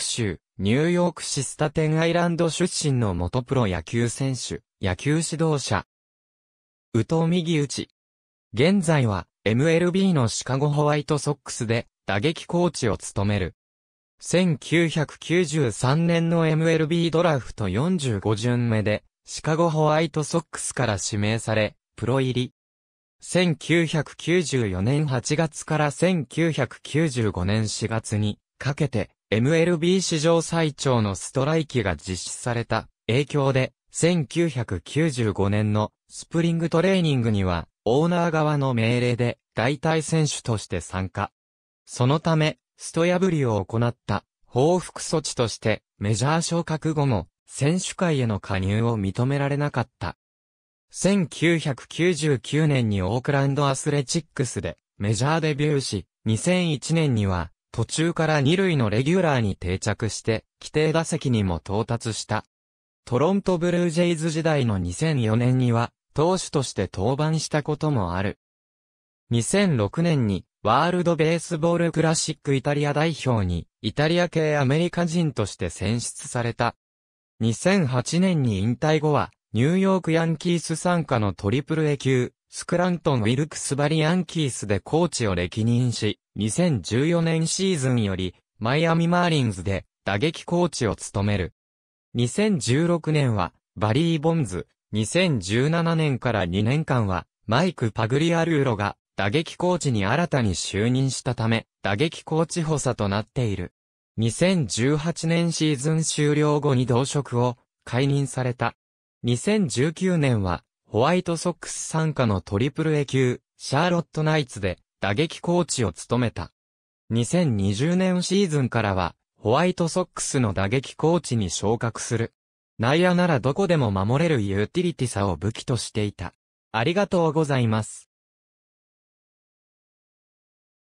ク州、ニューヨークシスタテンアイランド出身の元プロ野球選手、野球指導者。宇藤右打ち。現在は MLB のシカゴホワイトソックスで打撃コーチを務める。1993年の MLB ドラフト45巡目でシカゴホワイトソックスから指名され、プロ入り。1994年8月から1995年4月にかけて MLB 史上最長のストライキが実施された影響で、1995年のスプリングトレーニングには、オーナー側の命令で代替選手として参加。そのため、スト破りを行った報復措置としてメジャー昇格後も選手会への加入を認められなかった。1999年にオークランドアスレチックスでメジャーデビューし、2001年には途中から二塁のレギュラーに定着して、規定打席にも到達した。トロントブルージェイズ時代の2004年には、投手として登板したこともある。2006年に、ワールドベースボールクラシックイタリア代表に、イタリア系アメリカ人として選出された。2008年に引退後は、ニューヨークヤンキース参加のトリプル A 級、スクラントン・ウィルクスバリ・アンキースでコーチを歴任し、2014年シーズンより、マイアミ・マーリンズで打撃コーチを務める。2016年は、バリー・ボンズ、2017年から2年間は、マイク・パグリアルーロが打撃コーチに新たに就任したため、打撃コーチ補佐となっている。2018年シーズン終了後に同職を解任された。2019年は、ホワイトソックス参加のトリプル A 級、シャーロットナイツで打撃コーチを務めた。2020年シーズンからは、ホワイトソックスの打撃コーチに昇格する。内野ならどこでも守れるユーティリティさを武器としていた。ありがとうございます。